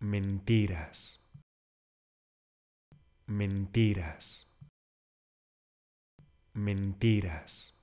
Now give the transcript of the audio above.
mentiras, mentiras, mentiras.